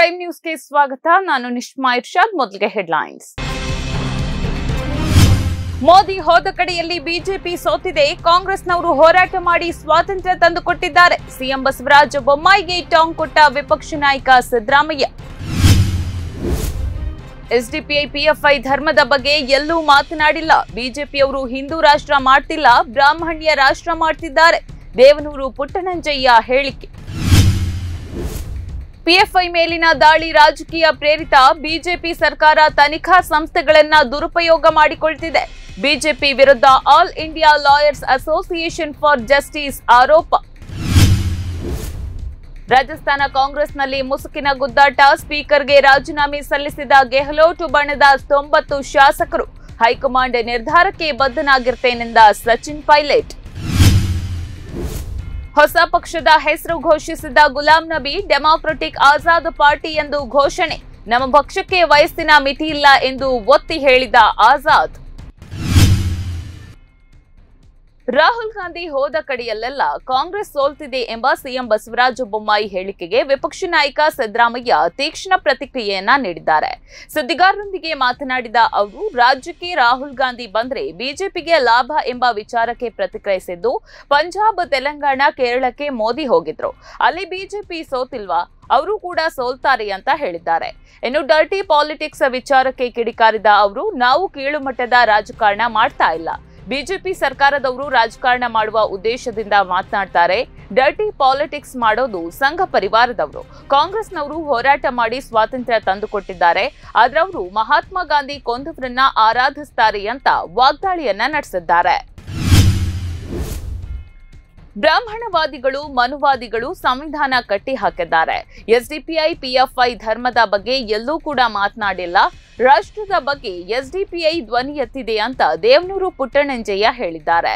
prime ನ್ಯೂಸ್ಗೆ ಸ್ವಾಗತ ನಾನು ನಿಷ್ಮಾ ಇರ್ಷಾದ್ ಮೊದಲಿಗೆ ಹೆಡ್ಲೈನ್ಸ್ ಮೋದಿ ಹೋದ ಕಡೆಯಲ್ಲಿ ಬಿಜೆಪಿ ಸೋತಿದೆ ಕಾಂಗ್ರೆಸ್ನವರು ಹೋರಾಟ ಮಾಡಿ ಸ್ವಾತಂತ್ರ್ಯ ತಂದುಕೊಟ್ಟಿದ್ದಾರೆ ಸಿಎಂ ಬಸವರಾಜ ಬೊಮ್ಮಾಯಿಗೆ ಟಾಂಗ್ ಕೊಟ್ಟ ವಿಪಕ್ಷ ನಾಯಕ ಸಿದ್ದರಾಮಯ್ಯ ಎಸ್ಡಿಪಿಐ ಪಿಎಫ್ಐ ಧರ್ಮದ ಬಗ್ಗೆ ಎಲ್ಲೂ ಮಾತನಾಡಿಲ್ಲ ಬಿಜೆಪಿಯವರು ಹಿಂದೂ ರಾಷ್ಟ್ರ ಮಾಡ್ತಿಲ್ಲ ಬ್ರಾಹ್ಮಣ್ಯ ರಾಷ್ಟ್ರ ಮಾಡ್ತಿದ್ದಾರೆ ದೇವನೂರು ಪುಟ್ಟನಂಜಯ್ಯ ಹೇಳಿಕೆ ಪಿಎಫ್ಐ ಮೇಲಿನ ದಾಳಿ ರಾಜಕೀಯ ಪ್ರೇರಿತ ಬಿಜೆಪಿ ಸರ್ಕಾರ ತನಿಖಾ ಸಂಸ್ಥೆಗಳನ್ನ ದುರುಪಯೋಗ ಮಾಡಿಕೊಳ್ತಿದೆ ಬಿಜೆಪಿ ವಿರುದ್ಧ All India Lawyers Association for Justice ಆರೋಪ ರಾಜಸ್ಥಾನ ಕಾಂಗ್ರೆಸ್ನಲ್ಲಿ ಮುಸುಕಿನ ಗುದ್ದಾಟ ಸ್ಪೀಕರ್ಗೆ ರಾಜೀನಾಮೆ ಸಲ್ಲಿಸಿದ ಗೆಹ್ಲೋಟ್ ಬಣದ ತೊಂಬತ್ತು ಶಾಸಕರು ಹೈಕಮಾಂಡ್ ನಿರ್ಧಾರಕ್ಕೆ ಬದ್ಧನಾಗಿರ್ತೇನೆಂದ ಸಚಿನ್ ಪೈಲಟ್ ಹೊಸ ಪಕ್ಷದ ಹೆಸರು ಘೋಷಿಸಿದ ಗುಲಾಂ ನಬಿ ಡೆಮಾಕ್ರಟಿಕ್ ಆಜಾದ್ ಪಾರ್ಟಿ ಎಂದು ಘೋಷಣೆ ನಮ್ಮ ಪಕ್ಷಕ್ಕೆ ವಯಸ್ಸಿನ ಮಿತಿ ಇಲ್ಲ ಎಂದು ಒತ್ತಿ ಹೇಳಿದ ಆಜಾದ್ ರಾಹುಲ್ ಗಾಂಧಿ ಹೋದ ಕಡೆಯಲ್ಲೆಲ್ಲ ಕಾಂಗ್ರೆಸ್ ಸೋಲ್ತಿದೆ ಎಂಬ ಸಿಎಂ ಬಸವರಾಜ ಬೊಮ್ಮಾಯಿ ಹೇಳಿಕೆಗೆ ವಿಪಕ್ಷ ನಾಯಕ ಸಿದ್ದರಾಮಯ್ಯ ತೀಕ್ಷ್ಣ ಪ್ರತಿಕ್ರಿಯೆಯನ್ನ ನೀಡಿದ್ದಾರೆ ಸುದ್ದಿಗಾರರೊಂದಿಗೆ ಮಾತನಾಡಿದ ಅವರು ರಾಜ್ಯಕ್ಕೆ ರಾಹುಲ್ ಗಾಂಧಿ ಬಂದರೆ ಬಿಜೆಪಿಗೆ ಲಾಭ ಎಂಬ ವಿಚಾರಕ್ಕೆ ಪ್ರತಿಕ್ರಿಯಿಸಿದ್ದು ಪಂಜಾಬ್ ತೆಲಂಗಾಣ ಕೇರಳಕ್ಕೆ ಮೋದಿ ಹೋಗಿದ್ರು ಅಲ್ಲಿ ಬಿಜೆಪಿ ಸೋತಿಲ್ವಾ ಅವರು ಕೂಡ ಸೋಲ್ತಾರೆ ಅಂತ ಹೇಳಿದ್ದಾರೆ ಇನ್ನು ಡರ್ಟಿ ಪಾಲಿಟಿಕ್ಸ್ ವಿಚಾರಕ್ಕೆ ಕಿಡಿಕಾರಿದ ಅವರು ನಾವು ಕೀಳುಮಟ್ಟದ ರಾಜಕಾರಣ ಮಾಡ್ತಾ ಇಲ್ಲ ಬಿಜೆಪಿ ಸರ್ಕಾರದವರು ರಾಜಕಾರಣ ಮಾಡುವ ಉದ್ದೇಶದಿಂದ ಮಾತನಾಡ್ತಾರೆ ಡರ್ಟಿ ಪಾಲಿಟಿಕ್ಸ್ ಮಾಡೋದು ಸಂಘ ಪರಿವಾರದವರು ಕಾಂಗ್ರೆಸ್ನವರು ಹೋರಾಟ ಮಾಡಿ ಸ್ವಾತಂತ್ರ್ಯ ತಂದುಕೊಟ್ಟಿದ್ದಾರೆ ಆದ್ರವರು ಮಹಾತ್ಮ ಗಾಂಧಿ ಕೊಂದವರನ್ನ ಆರಾಧಿಸ್ತಾರೆ ಅಂತ ವಾಗ್ದಾಳಿಯನ್ನ ನಡೆಸಿದ್ದಾರೆ ಬ್ರಾಹ್ಮಣವಾದಿಗಳು ಮನುವಾದಿಗಳು ಸಂವಿಧಾನ ಕಟ್ಟಿ ಹಾಕಿದ್ದಾರೆ ಎಸ್ಡಿಪಿಐ ಪಿಎಫ್ಐ ಧರ್ಮದ ಬಗ್ಗೆ ಎಲ್ಲೂ ಕೂಡ ಮಾತನಾಡಿಲ್ಲ ರಾಷ್ಟ್ರದ ಬಗ್ಗೆ ಎಸ್ಡಿಪಿಐ ಧ್ವನಿ ಎತ್ತಿದೆ ಅಂತ ದೇವನೂರು ಪುಟ್ಟಣಂಜಯ್ಯ ಹೇಳಿದ್ದಾರೆ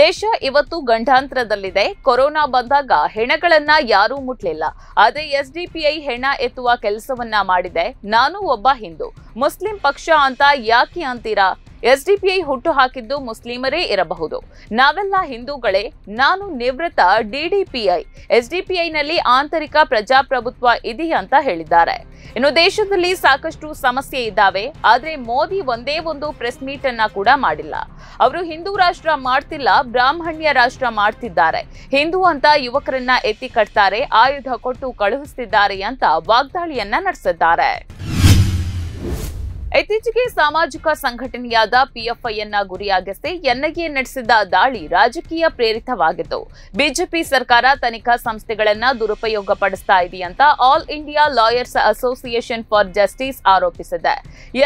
ದೇಶ ಇವತ್ತು ಗಂಡಾಂತರದಲ್ಲಿದೆ ಕೊರೋನಾ ಬಂದಾಗ ಹೆಣಗಳನ್ನ ಯಾರೂ ಮುಟ್ಲಿಲ್ಲ ಆದರೆ ಎಸ್ಡಿಪಿಐ ಹೆಣ ಎತ್ತುವ ಕೆಲಸವನ್ನ ಮಾಡಿದೆ ನಾನು ಒಬ್ಬ ಹಿಂದೂ ಮುಸ್ಲಿಂ ಪಕ್ಷ ಅಂತ ಯಾಕೆ ಅಂತೀರಾ ಎಸ್ಡಿಪಿಐ ಹುಟ್ಟು ಹಾಕಿದ್ದು ಮುಸ್ಲಿಮರೇ ಇರಬಹುದು ನಾವೆಲ್ಲ ಹಿಂದೂಗಳೇ ನಾನು ನಿವೃತ್ತ ಡಿಡಿಪಿಐ ಎಸ್ಡಿಪಿಐನಲ್ಲಿ ಆಂತರಿಕ ಪ್ರಜಾಪ್ರಭುತ್ವ ಇದೆಯಾ ಅಂತ ಹೇಳಿದ್ದಾರೆ ಇನ್ನು ದೇಶದಲ್ಲಿ ಸಾಕಷ್ಟು ಸಮಸ್ಯೆ ಇದ್ದಾವೆ ಆದರೆ ಮೋದಿ ಒಂದೇ ಒಂದು ಪ್ರೆಸ್ ಮೀಟ್ ಅನ್ನ ಕೂಡ ಮಾಡಿಲ್ಲ ಅವರು ಹಿಂದೂ ರಾಷ್ಟ್ರ ಮಾಡ್ತಿಲ್ಲ ಬ್ರಾಹ್ಮಣ್ಯ ರಾಷ್ಟ್ರ ಮಾಡ್ತಿದ್ದಾರೆ ಹಿಂದೂ ಅಂತ ಯುವಕರನ್ನ ಎತ್ತಿ ಕಟ್ತಾರೆ ಆಯುಧ ಕೊಟ್ಟು ಕಳುಹಿಸುತ್ತಿದ್ದಾರೆ ಅಂತ ವಾಗ್ದಾಳಿಯನ್ನ ನಡೆಸಿದ್ದಾರೆ ಇತ್ತೀಚೆಗೆ ಸಾಮಾಜಿಕ ಸಂಘಟನೆಯಾದ ಪಿಎಫ್ಐಯನ್ನ ಗುರಿಯಾಗಿಸಿ ಎನ್ಐಎ ನಡೆಸಿದ್ದ ದಾಳಿ ರಾಜಕೀಯ ಪ್ರೇರಿತವಾಗಿತ್ತು ಬಿಜೆಪಿ ಸರ್ಕಾರ ತನಿಖಾ ಸಂಸ್ಥೆಗಳನ್ನು ದುರುಪಯೋಗ ಪಡಿಸ್ತಾ ಇದೆಯಂತ All India Lawyers Association for Justice ಆರೋಪಿಸಿದೆ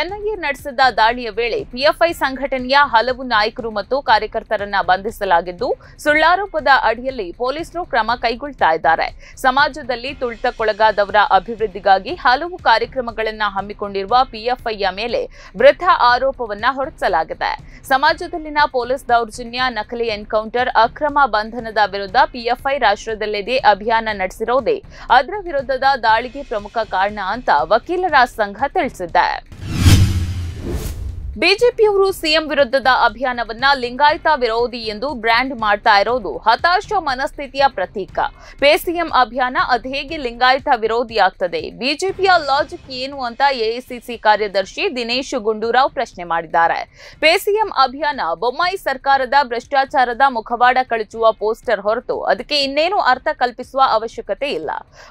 ಎನ್ಐಎ ನಡೆಸಿದ್ದ ದಾಳಿಯ ವೇಳೆ ಪಿಎಫ್ಐ ಸಂಘಟನೆಯ ಹಲವು ನಾಯಕರು ಮತ್ತು ಕಾರ್ಯಕರ್ತರನ್ನ ಬಂಧಿಸಲಾಗಿದ್ದು ಸುಳ್ಳಾರೋಪದ ಅಡಿಯಲ್ಲಿ ಪೊಲೀಸರು ಕ್ರಮ ಕೈಗೊಳ್ತಾ ಇದ್ದಾರೆ ಸಮಾಜದಲ್ಲಿ ತುಳಿತಕ್ಕೊಳಗಾದವರ ಅಭಿವೃದ್ಧಿಗಾಗಿ ಹಲವು ಕಾರ್ಯಕ್ರಮಗಳನ್ನು ಹಮ್ಮಿಕೊಂಡಿರುವ ಪಿಎಫ್ಐಯ ಮೇಲೆ ವೃದ್ಧ ಆರೋಪವನ್ನ ಹೊರಡಿಸಲಾಗಿದೆ ಸಮಾಜದಲ್ಲಿನ ಪೊಲೀಸ್ ದೌರ್ಜನ್ಯ ನಕಲಿ ಎನ್ಕೌಂಟರ್ ಅಕ್ರಮ ಬಂಧನದ ವಿರುದ್ಧ ಪಿಎಫ್ಐ ರಾಷ್ಟ್ರದಲ್ಲೆದೆ ಅಭಿಯಾನ ನಡೆಸಿರೋದೇ ಅದರ ವಿರುದ್ಧದ ದಾಳಿಗೆ ಪ್ರಮುಖ ಕಾರಣ ಅಂತ ವಕೀಲರ ಸಂಘ ತಿಳಿಸಿದೆ ಬಿಜೆಪಿಯವರು ಸಿಎಂ ವಿರುದ್ಧದ ಅಭಿಯಾನವನ್ನ ಲಿಂಗಾಯತ ವಿರೋಧಿ ಎಂದು ಬ್ರ್ಯಾಂಡ್ ಮಾಡ್ತಾ ಇರೋದು ಹತಾಶ ಮನಸ್ಥಿತಿಯ ಪ್ರತೀಕ ಪೇಸಿಎಂ ಅಭಿಯಾನ ಅದೇಗೆ ಲಿಂಗಾಯತ ವಿರೋಧಿ ಆಗ್ತದೆ ಬಿಜೆಪಿಯ ಲಾಜಿಕ್ ಏನು ಅಂತ ಎಐಸಿಸಿ ಕಾರ್ಯದರ್ಶಿ ದಿನೇಶ್ ಗುಂಡೂರಾವ್ ಪ್ರಶ್ನೆ ಮಾಡಿದ್ದಾರೆ ಪೇಸಿಎಂ ಅಭಿಯಾನ ಬೊಮ್ಮಾಯಿ ಸರ್ಕಾರದ ಭ್ರಷ್ಟಾಚಾರದ ಮುಖವಾಡ ಕಳಚುವ ಪೋಸ್ಟರ್ ಹೊರತು ಅದಕ್ಕೆ ಇನ್ನೇನು ಅರ್ಥ ಕಲ್ಪಿಸುವ ಅವಶ್ಯಕತೆ ಇಲ್ಲ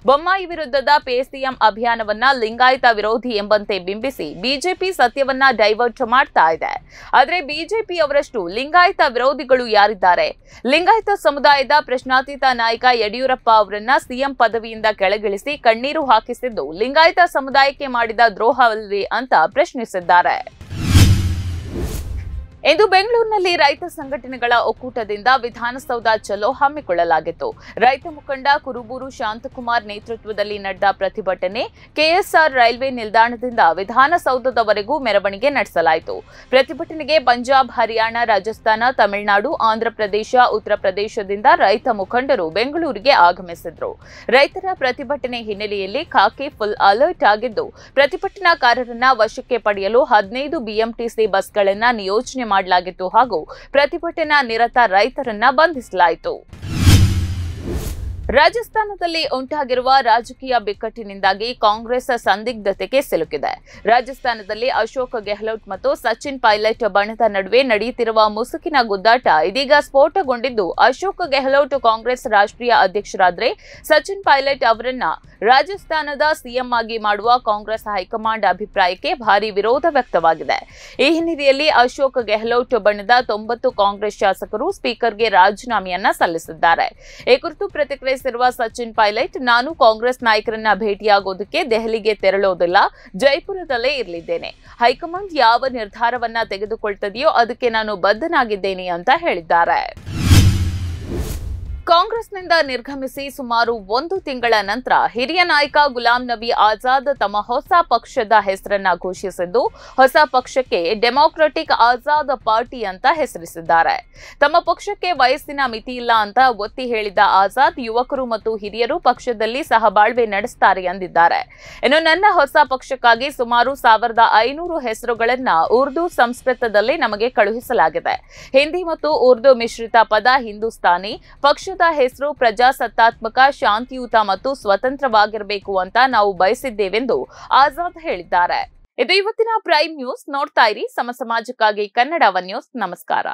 ಬೊಮ್ಮಾಯಿ ವಿರುದ್ಧದ ಪೇಸಿಎಂ ಅಭಿಯಾನವನ್ನ ಲಿಂಗಾಯತ ವಿರೋಧಿ ಎಂಬಂತೆ ಬಿಂಬಿಸಿ ಬಿಜೆಪಿ ಸತ್ಯವನ್ನ ಡೈವರ್ಟ್ ಮಾಡ್ತಾ ಇದೆ ಆದರೆ ಬಿಜೆಪಿ ಅವರಷ್ಟು ಲಿಂಗಾಯತ ವಿರೋಧಿಗಳು ಯಾರಿದ್ದಾರೆ ಲಿಂಗಾಯತ ಸಮುದಾಯದ ಪ್ರಶ್ನಾತೀತ ನಾಯಕ ಯಡಿಯೂರಪ್ಪ ಅವರನ್ನ ಸಿಎಂ ಪದವಿಯಿಂದ ಕೆಳಗಿಳಿಸಿ ಕಣ್ಣೀರು ಹಾಕಿಸಿದ್ದು ಲಿಂಗಾಯತ ಸಮುದಾಯಕ್ಕೆ ಮಾಡಿದ ದ್ರೋಹವಲ್ಲರಿ ಅಂತ ಪ್ರಶ್ನಿಸಿದ್ದಾರೆ ಇಂದು ಬೆಂಗಳೂರಿನಲ್ಲಿ ರೈತ ಸಂಘಟನೆಗಳ ಒಕ್ಕೂಟದಿಂದ ವಿಧಾನಸೌಧ ಚಲೋ ಹಮ್ಮಿಕೊಳ್ಳಲಾಗಿತ್ತು ರೈತ ಮುಖಂಡ ಕುರುಬೂರು ಶಾಂತಕುಮಾರ್ ನೇತೃತ್ವದಲ್ಲಿ ನಡೆದ ಪ್ರತಿಭಟನೆ ಕೆಎಸ್ಆರ್ ರೈಲ್ವೆ ನಿಲ್ದಾಣದಿಂದ ವಿಧಾನಸೌಧದವರೆಗೂ ಮೆರವಣಿಗೆ ನಡೆಸಲಾಯಿತು ಪ್ರತಿಭಟನೆಗೆ ಪಂಜಾಬ್ ಹರಿಯಾಣ ರಾಜಸ್ಥಾನ ತಮಿಳುನಾಡು ಆಂಧ್ರಪ್ರದೇಶ ಉತ್ತರ ಪ್ರದೇಶದಿಂದ ರೈತ ಮುಖಂಡರು ಬೆಂಗಳೂರಿಗೆ ಆಗಮಿಸಿದ್ರು ರೈತರ ಪ್ರತಿಭಟನೆ ಹಿನ್ನೆಲೆಯಲ್ಲಿ ಖಾಕಿ ಫುಲ್ ಅಲರ್ಟ್ ಆಗಿದ್ದು ಪ್ರತಿಭಟನಾಕಾರರನ್ನ ವಶಕ್ಕೆ ಪಡೆಯಲು ಹದಿನೈದು ಬಿಎಂಟಿಸಿ ಬಸ್ಗಳನ್ನ ನಿಯೋಜನೆ ಮಾಡಲಾಗಿತ್ತು ಹಾಗೂ ಪ್ರತಿಭಟನಾ ನಿರತ ರೈತರನ್ನ ಬಂಧಿಸಲಾಯಿತು ರಾಜಸ್ಥಾನದಲ್ಲಿ ಉಂಟಾಗಿರುವ ರಾಜಕೀಯ ಬಿಕ್ಕಟ್ಟಿನಿಂದಾಗಿ ಕಾಂಗ್ರೆಸ್ ಸಂದಿಗ್ಧತೆಗೆ ಸಿಲುಕಿದೆ ರಾಜಸ್ಥಾನದಲ್ಲಿ ಅಶೋಕ್ ಗೆಹ್ಲೋಟ್ ಮತ್ತು ಸಚಿನ್ ಪೈಲಟ್ ಬಣದ ನಡುವೆ ನಡೆಯುತ್ತಿರುವ ಮುಸುಕಿನ ಗುದ್ದಾಟ ಇದೀಗ ಸ್ಫೋಟಗೊಂಡಿದ್ದು ಅಶೋಕ್ ಗೆಹ್ಲೋಟ್ ಕಾಂಗ್ರೆಸ್ ರಾಷ್ಟ್ರೀಯ ಅಧ್ಯಕ್ಷರಾದರೆ ಸಚಿನ್ ಪೈಲಟ್ ಅವರನ್ನ ರಾಜಸ್ಥಾನದ ಸಿಎಂ ಆಗಿ ಮಾಡುವ ಕಾಂಗ್ರೆಸ್ ಹೈಕಮಾಂಡ್ ಅಭಿಪ್ರಾಯಕ್ಕೆ ಭಾರಿ ವಿರೋಧ ವ್ಯಕ್ತವಾಗಿದೆ ಈ ಹಿನ್ನೆಲೆಯಲ್ಲಿ ಅಶೋಕ್ ಗೆಹ್ಲೋಟ್ ಬಣದ ತೊಂಬತ್ತು ಕಾಂಗ್ರೆಸ್ ಶಾಸಕರು ಸ್ಪೀಕರ್ಗೆ ರಾಜೀನಾಮೆಯನ್ನ ಸಲ್ಲಿಸಿದ್ದಾರೆ ಈ ಕುರಿತು ಪ್ರತಿಕ್ರಿಯೆ ತಿಳಿಸಿರುವ ಸಚಿನ್ ಪೈಲಟ್ ನಾನು ಕಾಂಗ್ರೆಸ್ ನಾಯಕರನ್ನ ಭೇಟಿಯಾಗೋದಕ್ಕೆ ದೆಹಲಿಗೆ ತೆರಳೋದಿಲ್ಲ ಜೈಪುರದಲ್ಲೇ ಇರಲಿದ್ದೇನೆ ಹೈಕಮಾಂಡ್ ಯಾವ ನಿರ್ಧಾರವನ್ನ ತೆಗೆದುಕೊಳ್ತದೆಯೋ ಅದಕ್ಕೆ ನಾನು ಬದ್ಧನಾಗಿದ್ದೇನೆ ಅಂತ ಹೇಳಿದ್ದಾರೆ ಕಾಂಗ್ರೆಸ್ನಿಂದ ನಿರ್ಗಮಿಸಿ ಸುಮಾರು ಒಂದು ತಿಂಗಳ ನಂತರ ಹಿರಿಯ ನಾಯಕ ಗುಲಾಂ ನಬಿ ಆಜಾದ್ ತಮ್ಮ ಹೊಸ ಪಕ್ಷದ ಹೆಸರನ್ನ ಘೋಷಿಸಿದ್ದು ಹೊಸ ಪಕ್ಷಕ್ಕೆ ಡೆಮಾಕ್ರೆಟಿಕ್ ಆಜಾದ್ ಪಾರ್ಟಿ ಅಂತ ಹೆಸರಿಸಿದ್ದಾರೆ ತಮ್ಮ ಪಕ್ಷಕ್ಕೆ ವಯಸ್ಸಿನ ಮಿತಿ ಇಲ್ಲ ಅಂತ ಒತ್ತಿ ಹೇಳಿದ ಆಜಾದ್ ಯುವಕರು ಮತ್ತು ಹಿರಿಯರು ಪಕ್ಷದಲ್ಲಿ ಸಹಬಾಳ್ವೆ ನಡೆಸುತ್ತಾರೆ ಎಂದಿದ್ದಾರೆ ಇನ್ನು ನನ್ನ ಹೊಸ ಪಕ್ಷಕ್ಕಾಗಿ ಸುಮಾರು ಸಾವಿರದ ಐನೂರು ಹೆಸರುಗಳನ್ನ ಉರ್ದು ಸಂಸ್ಕೃತದಲ್ಲಿ ನಮಗೆ ಕಳುಹಿಸಲಾಗಿದೆ ಹಿಂದಿ ಮತ್ತು ಉರ್ದು ಮಿಶ್ರಿತ ಪದ ಹಿಂದೂಸ್ತಾನಿ ಪಕ್ಷ ದೇಶದ ಹೆಸರು ಪ್ರಜಾಸತ್ತಾತ್ಮಕ ಶಾಂತಿಯುತ ಮತ್ತು ಸ್ವತಂತ್ರವಾಗಿರಬೇಕು ಅಂತ ನಾವು ಬಯಸಿದ್ದೇವೆಂದು ಆಜಾದ್ ಹೇಳಿದ್ದಾರೆ ಇದು ಇವತ್ತಿನ ಪ್ರೈಮ್ ನ್ಯೂಸ್ ನೋಡ್ತಾ ಇರಿ ಸಮ ಸಮಾಜಕ್ಕಾಗಿ ಕನ್ನಡವ ನ್ಯೂಸ್ ನಮಸ್ಕಾರ